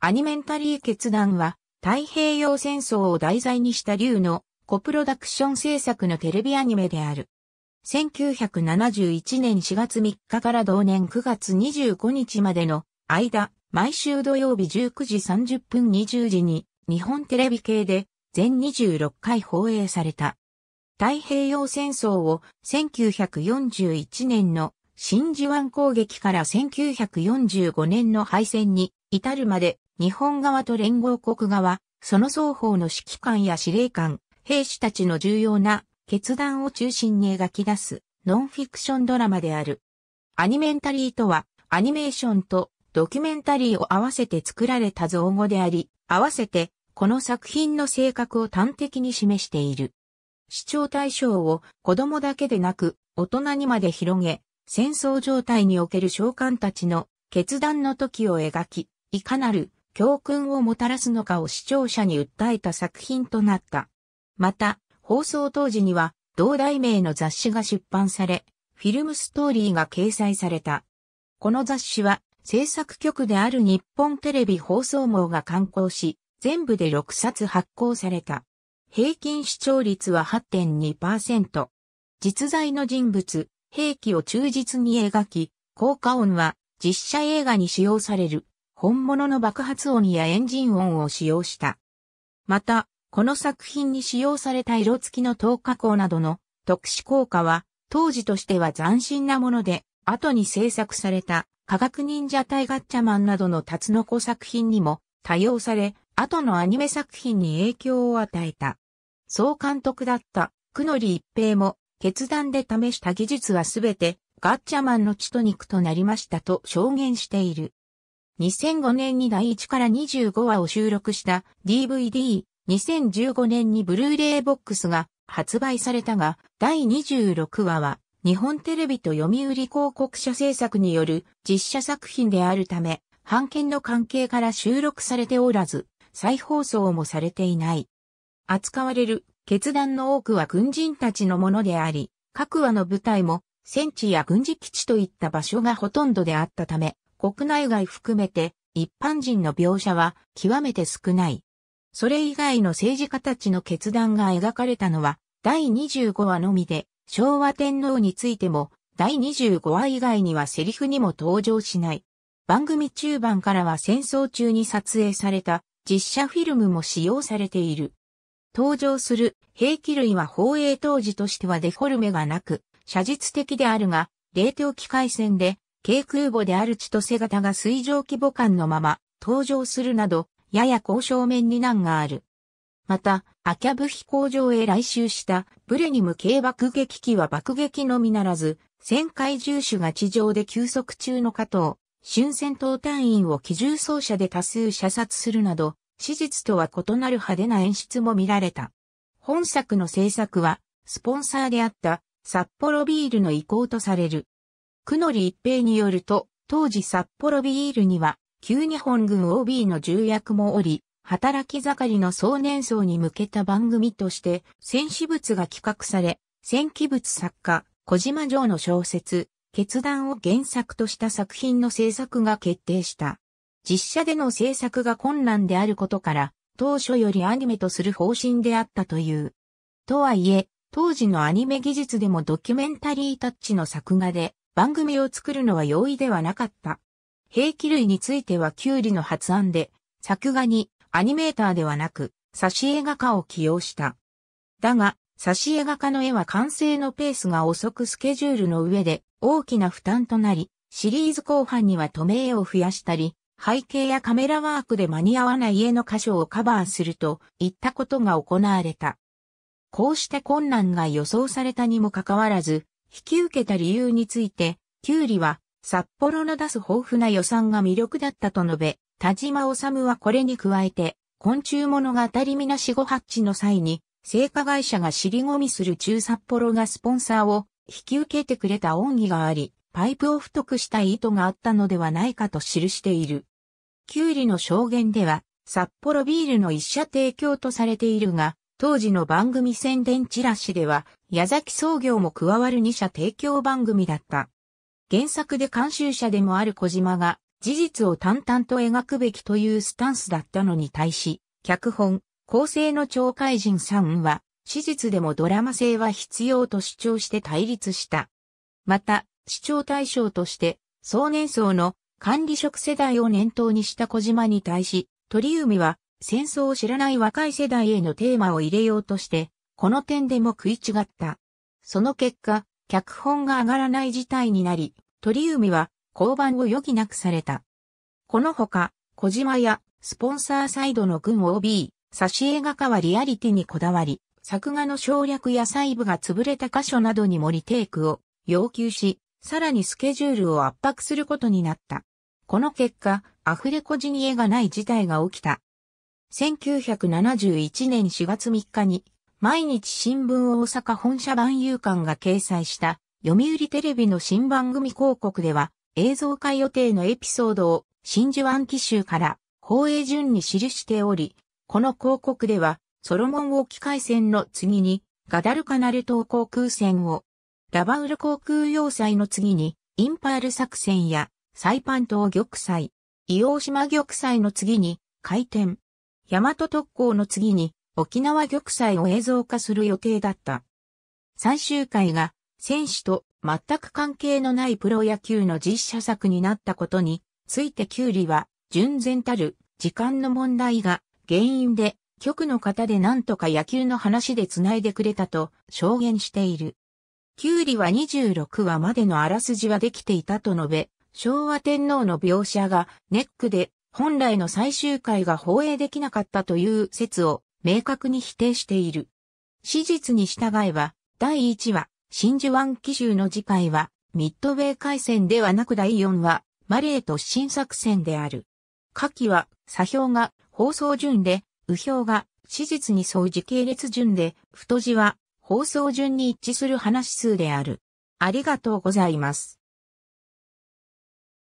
アニメンタリー決断は、太平洋戦争を題材にした竜のコプロダクション制作のテレビアニメである。1971年4月3日から同年9月25日までの間、毎週土曜日19時30分20時に日本テレビ系で全26回放映された。太平洋戦争を1941年の真珠湾攻撃から1945年の敗戦に至るまで日本側と連合国側、その双方の指揮官や司令官、兵士たちの重要な決断を中心に描き出すノンフィクションドラマである。アニメンタリーとは、アニメーションとドキュメンタリーを合わせて作られた造語であり、合わせてこの作品の性格を端的に示している。視聴対象を子供だけでなく大人にまで広げ、戦争状態における将官たちの決断の時を描き、いかなる教訓をもたらすのかを視聴者に訴えた作品となった。また、放送当時には同題名の雑誌が出版され、フィルムストーリーが掲載された。この雑誌は制作局である日本テレビ放送網が刊行し、全部で6冊発行された。平均視聴率は8.2%。実在の人物、兵器を忠実に描き、効果音は実写映画に使用される。本物の爆発音やエンジン音を使用した。また、この作品に使用された色付きの透過光などの特殊効果は、当時としては斬新なもので、後に制作された科学忍者隊ガッチャマンなどのタツノコ作品にも多用され、後のアニメ作品に影響を与えた。総監督だった久の里一平も決断で試した技術はすべてガッチャマンの血と肉となりましたと証言している。2005年に第1から25話を収録した DVD、2015年にブルーレイボックスが発売されたが、第26話は日本テレビと読売広告社制作による実写作品であるため、版権の関係から収録されておらず、再放送もされていない。扱われる決断の多くは軍人たちのものであり、各話の舞台も戦地や軍事基地といった場所がほとんどであったため、国内外含めて一般人の描写は極めて少ない。それ以外の政治家たちの決断が描かれたのは第25話のみで、昭和天皇についても第25話以外にはセリフにも登場しない。番組中盤からは戦争中に撮影された実写フィルムも使用されている。登場する兵器類は放映当時としてはデフォルメがなく、写実的であるが、冷凍機械戦で軽空母である千歳型が水上規模感のまま登場するなど、やや交渉面に難がある。また、アキャブ飛行場へ来襲したブレニム軽爆撃機は爆撃のみならず、旋回重手が地上で休息中の加藤、春戦闘隊員を機銃装車で多数射殺するなど、史実とは異なる派手な演出も見られた。本作の制作は、スポンサーであった札幌ビールの意向とされる。のり一平によると、当時札幌ビールには、旧日本軍 OB の重役もおり、働き盛りの壮年層に向けた番組として、戦士物が企画され、戦記物作家、小島城の小説、決断を原作とした作品の制作が決定した。実写での制作が困難であることから、当初よりアニメとする方針であったという。とはいえ、当時のアニメ技術でもドキュメンタリータッチの作画で、番組を作るのは容易ではなかった。兵器類についてはキュウリの発案で、作画にアニメーターではなく、挿絵画家を起用した。だが、挿絵画家の絵は完成のペースが遅くスケジュールの上で大きな負担となり、シリーズ後半には止め絵を増やしたり、背景やカメラワークで間に合わない絵の箇所をカバーするといったことが行われた。こうして困難が予想されたにもかかわらず、引き受けた理由について、キュウリは札幌の出す豊富な予算が魅力だったと述べ、田島治はこれに加えて、昆虫物語みなしご発地の際に、製菓会社が尻込みする中札幌がスポンサーを引き受けてくれた恩義があり、パイプを太くしたい意図があったのではないかと記している。キュウリの証言では、札幌ビールの一社提供とされているが、当時の番組宣伝チラシでは、矢崎創業も加わる2社提供番組だった。原作で監修者でもある小島が、事実を淡々と描くべきというスタンスだったのに対し、脚本、構成の超怪人さんは、史実でもドラマ性は必要と主張して対立した。また、主張対象として、総年層の管理職世代を念頭にした小島に対し、鳥海は戦争を知らない若い世代へのテーマを入れようとして、この点でも食い違った。その結果、脚本が上がらない事態になり、鳥海は降板を余儀なくされた。このほか、小島やスポンサーサイドの軍 OB、挿絵画家はリアリティにこだわり、作画の省略や細部が潰れた箇所などに盛りテイクを要求し、さらにスケジュールを圧迫することになった。この結果、アフレコジニエがない事態が起きた。1971年4月3日に、毎日新聞大阪本社版有刊が掲載した、読売テレビの新番組広告では、映像化予定のエピソードを、真珠湾奇襲から、放映順に記しており、この広告では、ソロモン沖海戦の次に、ガダルカナル島航空戦を、ラバウル航空要塞の次に、インパール作戦や、サイパン島玉砕、硫黄島玉砕の次に、回転、大和特攻の次に沖縄玉砕を映像化する予定だった。最終回が選手と全く関係のないプロ野球の実写作になったことについてキュウリは純然たる時間の問題が原因で局の方で何とか野球の話で繋いでくれたと証言している。キュウリは26話までのあらすじはできていたと述べ、昭和天皇の描写がネックで本来の最終回が放映できなかったという説を明確に否定している。史実に従えば、第1話、真珠湾奇襲の次回は、ミッドウェー海戦ではなく第4話、マレー突進作戦である。下記は、左表が放送順で、右表が史実に沿う時系列順で、太字は放送順に一致する話数である。ありがとうございます。